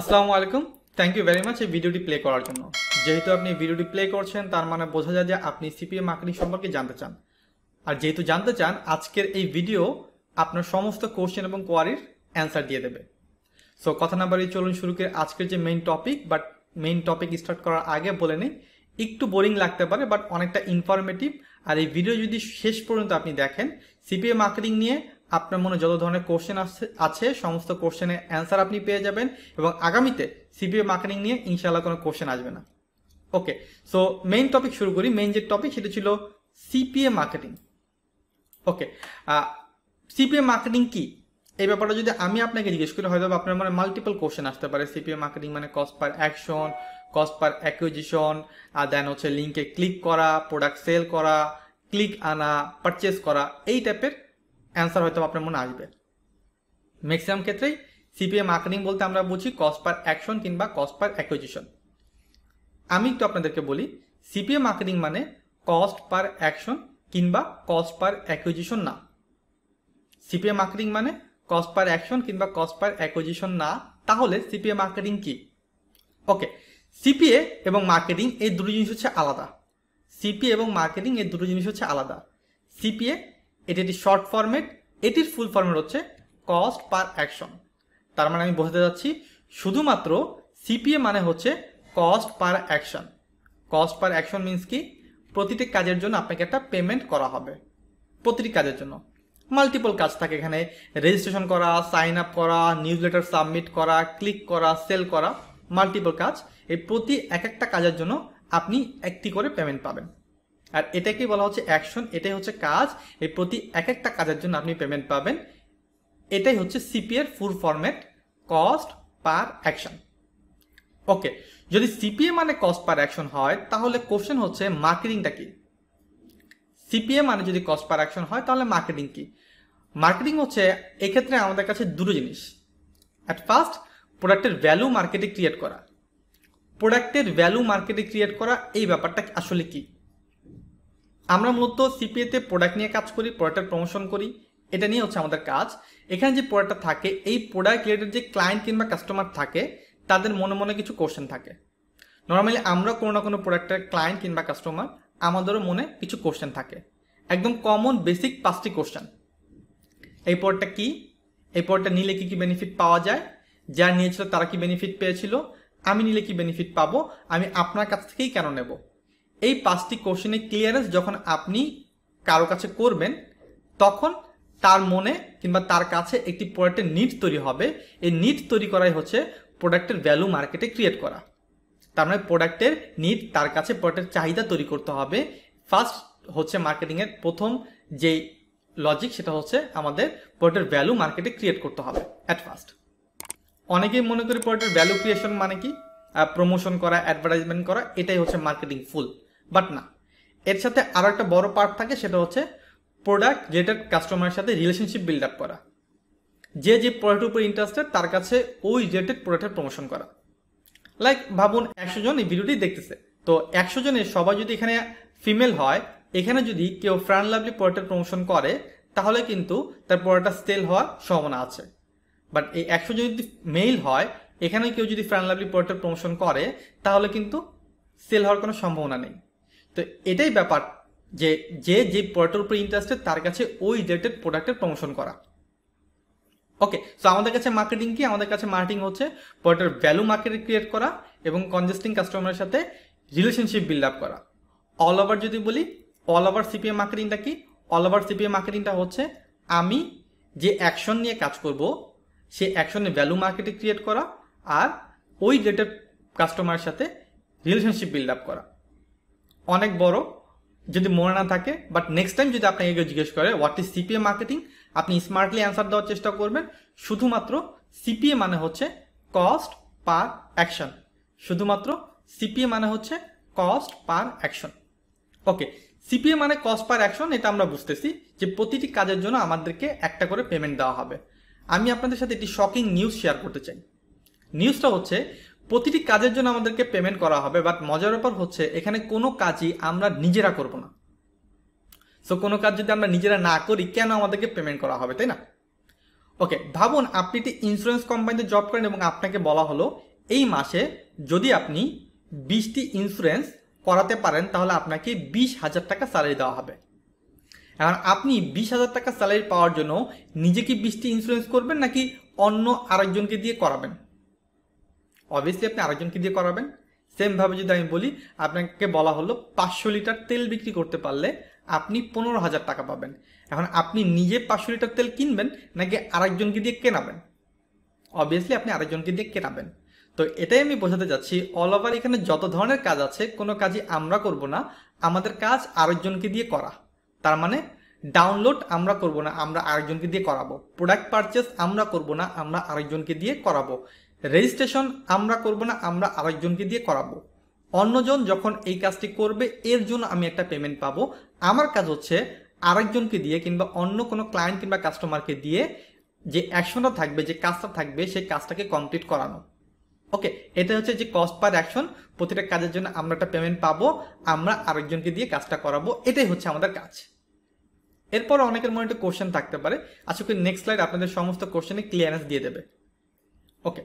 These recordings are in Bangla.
আসসালামু আলাইকুম থ্যাংক ইউ ভেরি মাচ এই ভিডিওটি প্লে করার জন্য যেহেতু আপনি ভিডিওটি প্লে করছেন তার মানে বোঝা যায় যে আপনি সিপিএম মার্কেটিং সম্পর্কে জানতে চান আর যেহেতু জানতে চান আজকের এই ভিডিও আপনার সমস্ত কোশ্চেন এবং কোয়ারির অ্যান্সার দিয়ে দেবে সো কথা না বাড়িয়ে চলুন শুরু করে আজকের যে main topic but main topic start করার আগে বলে নিই একটু বোরিং লাগতে পারে বাট অনেকটা ইনফরমেটিভ আর এই ভিডিও যদি শেষ পর্যন্ত আপনি দেখেন সিপিএ মার্কেটিং নিয়ে আপনার মনে যত ধরনের কোশ্চেন আছে সমস্ত কোশ্চেনের অ্যান্সার আপনি পেয়ে যাবেন এবং আগামীতে সিপিএ মার্কেটিং নিয়ে ইনশাল্লাহ কোনো কোশ্চেন আসবে না ওকে সো মেইন টপিক শুরু করি মেইন যে টপিক সেটা ছিল CPA marketing okay CPA marketing কি এই ব্যাপারটা যদি আমি আপনাকে জিজ্ঞেস করি হয়তো আপনার মনে মাল্টিপল কোশ্চেন আসতে পারে সিপিএ মার্কেটিং মানে cost per action cost per acquisition আর দেন হচ্ছে লিঙ্কে ক্লিক করা প্রোডাক্ট সেল করা ক্লিক আনা পারচেস করা এই টাইপের অ্যান্সার হয়তো আপনার মনে আসবে ম্যাক্সিমাম ক্ষেত্রেই সিপিএ মার্কেটিং বলতে আমরা বুঝি কস্ট পার অ্যাকশন কিংবা কস্ট পার অ্যাকুইজিশন আমি একটু আপনাদেরকে বলি সিপিএ মার্কেটিং মানে কস্ট পার অ্যাকশন কিংবা কস্ট পার অ্যাকুইজিশন না সিপিএ মার্কেটিং মানে কস্ট পার অ্যাকশন কিংবা কস্ট পার অ্যাকুইজিশন না তাহলে সিপিএ মার্কেটিং কি ওকে সিপিএ এবং মার্কেটিং এই দুটো জিনিস হচ্ছে আলাদা সিপিএ এবং মার্কেটিং এর দুটো জিনিস হচ্ছে আলাদা সিপিএ এটি একটি শর্ট ফর্মেট এটির ফুল ফর্মেট হচ্ছে কস্ট পার অ্যাকশন তার মানে আমি বোঝাতে যাচ্ছি শুধুমাত্র সিপিএ মানে হচ্ছে cost per action cost per action means কি প্রতিটি কাজের জন্য আপনাকে একটা পেমেন্ট করা হবে প্রতিটি কাজের জন্য মাল্টিপল কাজ থাকে এখানে রেজিস্ট্রেশন করা সাইন আপ করা নিউজ লেটার সাবমিট করা ক্লিক করা সেল করা মাল্টিপল কাজ এই প্রতি এক একটা কাজের জন্য আপনি একটি করে পেমেন্ট পাবেন আর এটাকে বলা হচ্ছে অ্যাকশন এটাই হচ্ছে কাজ এই প্রতি এক একটা কাজের জন্য আপনি পেমেন্ট পাবেন এটাই হচ্ছে সিপিএর full format cost per action okay যদি সিপিএ মানে কস্ট পার অ্যাকশন হয় তাহলে কোশ্চেন হচ্ছে মার্কেটিংটা কি সিপিএ মানে যদি কস্ট পার অ্যাকশন হয় তাহলে মার্কেটিং কি মার্কেটিং হচ্ছে এক্ষেত্রে আমাদের কাছে দুটো জিনিস অ্যাট ফার্স্ট প্রোডাক্টের ভ্যালু মার্কেটে ক্রিয়েট করা প্রোডাক্টের ভ্যালু মার্কেটে ক্রিয়েট করা এই ব্যাপারটা আসলে কি আমরা মূলত সিপিএতে প্রোডাক্ট নিয়ে কাজ করি প্রোডাক্টের প্রমোশন করি এটা নিয়ে হচ্ছে আমাদের কাজ এখানে যে প্রোডাক্টটা থাকে এই প্রোডাক্ট রিলেটেড যে ক্লায়েন্ট কিংবা কাস্টমার থাকে তাদের মনে মনে কিছু কোশ্চেন থাকে নর্মালি আমরা কোনো না কোনো প্রোডাক্টের ক্লায়েন্ট কিংবা কাস্টমার আমাদেরও মনে কিছু কোশ্চেন থাকে একদম কমন বেসিক পাঁচটি কোশ্চেন এই পরটা কি এই পরটা নিলে কি কি বেনিফিট পাওয়া যায় যা নিয়েছিল তারা কি বেনিফিট পেয়েছিল আমি নিলে কি বেনিফিট পাবো আমি আপনার কাছ থেকেই কেন নেব এই পাঁচটি কোশ্চেনের ক্লিয়ারেন্স যখন আপনি কারো কাছে করবেন তখন তার মনে কিংবা তার কাছে একটি প্রোডাক্টের নিট তৈরি হবে এই নিট তৈরি করাই হচ্ছে প্রোডাক্টের ভ্যালু মার্কেটে ক্রিয়েট করা তার মানে প্রোডাক্টের নিট তার কাছে প্রোডাক্টের চাহিদা তৈরি করতে হবে ফার্স্ট হচ্ছে মার্কেটিংয়ের প্রথম যেই লজিক সেটা হচ্ছে আমাদের প্রোডাক্টের ভ্যালু মার্কেটে ক্রিয়েট করতে হবে অ্যাট ফার্স্ট অনেকেই মনে করি প্রোডাক্টের ভ্যালু ক্রিয়েশন মানে কি প্রমোশন করা অ্যাডভার্টাইজমেন্ট করা এটাই হচ্ছে মার্কেটিং ফুল বাট না এর সাথে আরও একটা বড় পার্ট থাকে সেটা হচ্ছে প্রোডাক্ট রিলেটেড কাস্টমারের সাথে রিলেশনশিপ বিল্ড আপ করা যে যে প্রোডাক্টের উপর ইন্টারেস্টেড তার কাছে ওই রিলেটেড প্রোডাক্টের প্রমোশন করা লাইক ভাবুন একশো জন এই ভিডিওটি দেখতেছে তো একশো জনের সবাই যদি এখানে ফিমেল হয় এখানে যদি কেউ ফ্রান্ড লাভলি প্রোডাক্টের প্রমোশন করে তাহলে কিন্তু তার প্রোডাক্টটা সেল হওয়ার সম্ভাবনা আছে বাট এই একশো যদি মেইল হয় এখানে কেউ যদি ফ্রান লাভলি প্রোডাক্টের প্রমোশন করে তাহলে কিন্তু সেল হওয়ার কোনো সম্ভাবনা নেই তো এটাই ব্যাপার যে যে যে প্রোডাক্টের উপর ইন্টারেস্টেড তার কাছে ওই রিলেটেড প্রোডাক্টের প্রমোশন করা ওকে সো আমাদের কাছে মার্কেটিং কি আমাদের কাছে মার্কেটিং হচ্ছে প্রোডাক্টের ভ্যালু মার্কেট ক্রিয়েট করা এবং কনজেস্টিং কাস্টমারের সাথে রিলেশনশিপ বিল্ড আপ করা অল ওভার যদি বলি অল ওভার সিপিএম মার্কেটিংটা কি অল ওভার সিপিএম মার্কেটিংটা হচ্ছে আমি যে অ্যাকশন নিয়ে কাজ করব সে অ্যাকশনে ভ্যালু মার্কেটে ক্রিয়েট করা আর ওই ডেটের কাস্টমারের সাথে রিলেশনশিপ বিল্ড আপ করা অনেক বড় যদি মনে না থাকে বাট নেক্সট টাইম যদি আপনাকে কেউ জিজ্ঞেস করে হোয়াট ইজ সিপিএ মার্কেটিং আপনি স্মার্টলি অ্যান্সার দেওয়ার চেষ্টা করবেন শুধুমাত্র সিপিএ মানে হচ্ছে কস্ট পার অ্যাকশন শুধুমাত্র সিপিএ মানে হচ্ছে cost per action okay CPA মানে কস্ট পার অ্যাকশন এটা আমরা বুঝতেছি যে প্রতিটি কাজের জন্য আমাদেরকে একটা করে পেমেন্ট দেওয়া হবে আমি আপনাদের সাথে একটি শকিং নিউজ শেয়ার করতে চাই নিউজটা হচ্ছে প্রতিটি কাজের জন্য আমাদেরকে পেমেন্ট করা হবে বাট মজার ব্যাপার হচ্ছে এখানে কোনো কাজই আমরা নিজেরা করব না সো কোনো কাজ যদি আমরা নিজেরা না করি কেন আমাদেরকে পেমেন্ট করা হবে তাই না ওকে ভাবুন আপনি একটি ইন্স্যুরেন্স কোম্পানিতে জব করেন এবং আপনাকে বলা হলো এই মাসে যদি আপনি বিশটি ইন্স্যুরেন্স করাতে পারেন তাহলে আপনাকে বিশ হাজার টাকা স্যালারি দেওয়া হবে এখন আপনি বিশ হাজার টাকা স্যালারি পাওয়ার জন্য নিজে কি বিশটি ইন্স্যুরেন্স করবেন নাকি অন্য আরেকজনকে দিয়ে করাবেন অবভিয়াসলি আপনি আরেকজনকে দিয়ে করাবেন সেমভাবে যদি আমি বলি আপনাকে বলা হলো পাঁচশো লিটার তেল বিক্রি করতে পারলে আপনি পনেরো হাজার টাকা পাবেন এখন আপনি নিজে পাঁচশো লিটার তেল কিনবেন নাকি আরেকজনকে দিয়ে কেনাবেন অবভিয়াসলি আপনি আরেকজনকে দিয়ে কেনাবেন তো এটাই আমি বোঝাতে চাচ্ছি অল ওভার এখানে যত ধরনের কাজ আছে কোনো কাজই আমরা করব না আমাদের কাজ আরেকজনকে দিয়ে করা তার মানে ডাউনলোড আমরা করব না আমরা আরেকজনকে দিয়ে করাবো প্রোডাক্ট পারচেস আমরা করব না আমরা আরেকজনকে দিয়ে করাবো রেজিস্ট্রেশন আমরা করব না আমরা আরেকজনকে দিয়ে করাবো অন্যজন যখন এই কাজটি করবে এর জন্য আমি একটা পেমেন্ট পাবো আমার কাজ হচ্ছে আরেকজনকে দিয়ে কিংবা অন্য কোনো ক্লায়েন্ট কিংবা কাস্টমারকে দিয়ে যে অ্যাকশনটা থাকবে যে কাজটা থাকবে সেই কাজটাকে কমপ্লিট করানো ওকে এটা হচ্ছে যে কস্ট পার অ্যাকশন প্রতিটা কাজের জন্য আমরা একটা পেমেন্ট পাবো আমরা আরেকজনকে দিয়ে কাজটা করাবো এটাই হচ্ছে আমাদের কাজ এরপর অনেকের মনে একটু কোশ্চেন থাকতে পারে আশা করি নেক্সট স্লাইড আপনাদের সমস্ত কোশ্চেনে ক্লিয়ারেন্স দিয়ে দেবে ওকে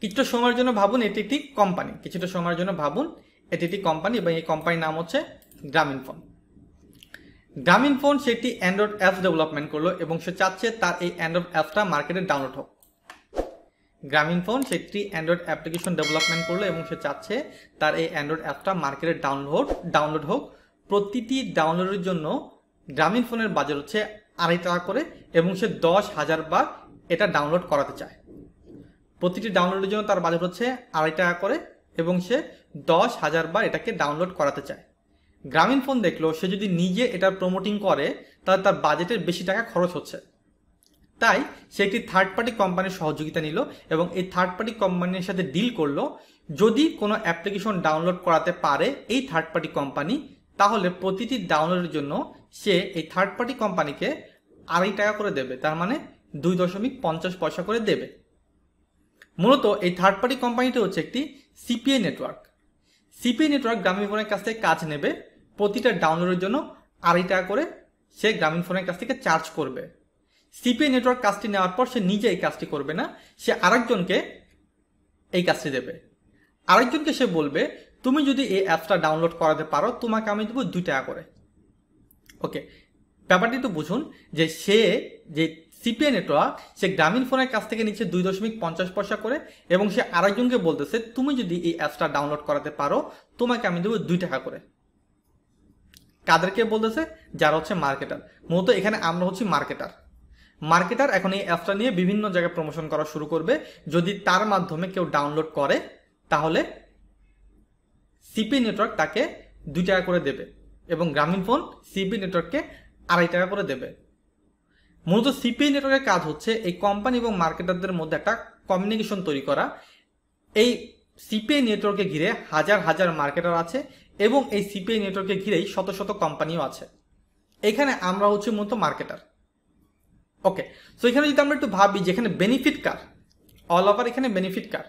কিছুটা সময়ের জন্য ভাবুন এটি একটি কোম্পানি কিছুটা সময়ের জন্য ভাবুন এটি একটি কোম্পানি এবং এই কোম্পানির নাম হচ্ছে গ্রামীণ ফোন গ্রামীণ ফোন সেটি অ্যান্ড্রয়েড অ্যাপস ডেভেলপমেন্ট করলো এবং সে চাচ্ছে তার এই অ্যান্ড্রয়েড অ্যাপসটা মার্কেটে ডাউনলোড হোক গ্রামীণ ফোন সেটি অ্যান্ড্রয়েড অ্যাপ্লিকেশন ডেভেলপমেন্ট করলো এবং সে চাচ্ছে তার এই অ্যান্ড্রয়েড অ্যাপটা মার্কেটে ডাউনলোড ডাউনলোড হোক প্রতিটি ডাউনলোডের জন্য গ্রামীণ ফোনের বাজার হচ্ছে আড়াই টাকা করে এবং সে দশ হাজার বার এটা ডাউনলোড করাতে চায় প্রতিটি ডাউনলোডের জন্য তার বাজেট হচ্ছে আড়াই টাকা করে এবং সে দশ হাজার বার এটাকে ডাউনলোড করাতে চায় গ্রামীণ ফোন দেখলো সে যদি নিজে এটার প্রমোটিং করে তাহলে তার বাজেটের বেশি টাকা খরচ হচ্ছে তাই সে একটি থার্ড পার্টি কোম্পানির সহযোগিতা নিল এবং এই থার্ড পার্টি কোম্পানির সাথে ডিল করলো যদি কোনো অ্যাপ্লিকেশন ডাউনলোড করাতে পারে এই থার্ড পার্টি কোম্পানি তাহলে প্রতিটি ডাউনলোডের জন্য সে এই থার্ড পার্টি কোম্পানিকে আড়াই টাকা করে দেবে তার মানে দুই দশমিক পঞ্চাশ পয়সা করে দেবে মূলত এই থার্ড পার্টি কোম্পানিটি হচ্ছে একটি সিপিএ নেটওয়ার্ক সিপিএ নেটওয়ার্ক গ্রামীণ ফোনের কাছ থেকে কাজ নেবে প্রতিটা ডাউনলোডের জন্য আড়াই টাকা করে সে গ্রামীণ ফোনের কাছ থেকে চার্জ করবে সিপিএ নেটওয়ার্ক কাজটি নেওয়ার পর সে নিজে এই কাজটি করবে না সে আরেকজনকে এই কাজটি দেবে আরেকজনকে সে বলবে তুমি যদি এই অ্যাপসটা ডাউনলোড করাতে পারো তোমাকে আমি দেবো দুই টাকা করে ওকে ব্যাপারটি একটু বুঝুন যে সে যে সিপিএ নেটওয়ার্ক সে গ্রামীণ ফোনের কাছ থেকে নিচ্ছে দুই দশমিক পঞ্চাশ পয়সা করে এবং সে আরেকজনকে বলতেছে তুমি যদি এই অ্যাপসটা ডাউনলোড করাতে পারো তোমাকে আমি দেবো দুই টাকা করে কাদেরকে বলতেছে যারা হচ্ছে মার্কেটার মূলত এখানে আমরা হচ্ছি মার্কেটার মার্কেটার এখন এই অ্যাপসটা নিয়ে বিভিন্ন জায়গায় প্রমোশন করা শুরু করবে যদি তার মাধ্যমে কেউ ডাউনলোড করে তাহলে সিপি নেটওয়ার্ক তাকে দুই টাকা করে দেবে এবং গ্রামীণ ফোন সিপি নেটওয়ার্ককে আড়াই টাকা করে দেবে মূলত সিপি নেটওয়ার্কের কাজ হচ্ছে এই কোম্পানি এবং মার্কেটারদের মধ্যে একটা কমিউনিকেশন তৈরি করা এই সিপিআই নেটওয়ার্কে ঘিরে হাজার হাজার মার্কেটার আছে এবং এই সিপিআই নেটওয়ার্কে ঘিরেই শত শত কোম্পানিও আছে এখানে আমরা হচ্ছে মূলত মার্কেটার ওকে সো এখানে যদি আমরা একটু ভাবি যেখানে বেনিফিট কার অল ওভার এখানে বেনিফিট কার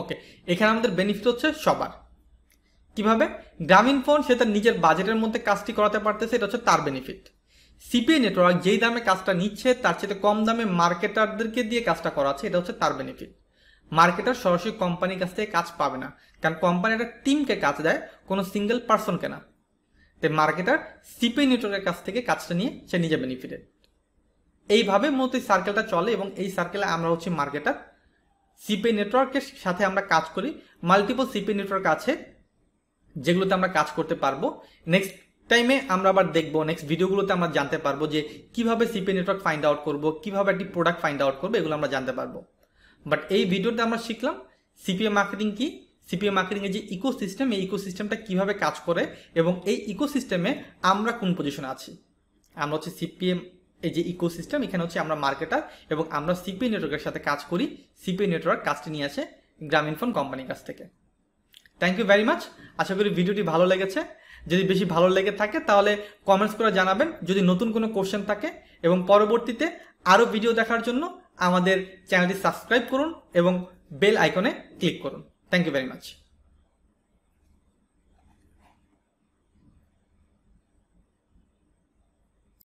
ওকে এখানে আমাদের বেনিফিট হচ্ছে সবার কিভাবে গ্রামীণ ফোন সে তার নিজের বাজেটের মধ্যে কাজটি করাতে পারতেছে এটা হচ্ছে তার বেনিফিট সিপিএ নেটওয়ার্ক যেই দামে কাজটা নিচ্ছে তার চেয়ে কম দামে মার্কেটারদেরকে দিয়ে কাজটা করাচ্ছে এটা হচ্ছে তার বেনিফিট মার্কেটার সরাসরি কোম্পানির কাছ থেকে কাজ পাবে না কারণ কোম্পানি একটা টিমকে কাজ দেয় কোনো সিঙ্গেল পার্সনকে না তাই মার্কেটার সিপিএ নেটওয়ার্কের কাছ থেকে কাজটা নিয়ে সে নিজে বেনিফিটেড এইভাবে মূলত এই সার্কেলটা চলে এবং এই সার্কেলে আমরা হচ্ছি মার্কেটার সিপে নেটওয়ার্কের সাথে আমরা কাজ করি মাল্টিপল সিপে নেটওয়ার্ক আছে যেগুলোতে আমরা কাজ করতে পারবো নেক্সট টাইমে আমরা আবার দেখবো নেক্সট ভিডিওগুলোতে আমরা জানতে পারবো যে কিভাবে সিপে নেটওয়ার্ক ফাইন্ড আউট করবো কিভাবে একটি প্রোডাক্ট ফাইন্ড আউট করবো এগুলো আমরা জানতে পারবো বাট এই ভিডিওতে আমরা শিখলাম সিপিএ মার্কেটিং কি সিপিএ মার্কেটিংয়ের যে ইকোসিস্টেম এই ইকোসিস্টেমটা কিভাবে কাজ করে এবং এই ইকোসিস্টেমে আমরা কোন পজিশনে আছি আমরা হচ্ছে সিপিএম এই যে ইকোসিস্টেম এখানে হচ্ছে আমরা মার্কেটার এবং আমরা সিপি নেটওয়ার্কের সাথে কাজ করি সিপি নেটওয়ার্ক কাজটি নিয়ে আসে গ্রামীণ ফোন কোম্পানির কাছ থেকে থ্যাংক ইউ ভেরি মাচ আশা করি ভিডিওটি ভালো লেগেছে যদি বেশি ভালো লেগে থাকে তাহলে কমেন্টস করে জানাবেন যদি নতুন কোনো কোশ্চেন থাকে এবং পরবর্তীতে আরও ভিডিও দেখার জন্য আমাদের চ্যানেলটি সাবস্ক্রাইব করুন এবং বেল আইকনে ক্লিক করুন থ্যাংক ইউ ভেরি মাচ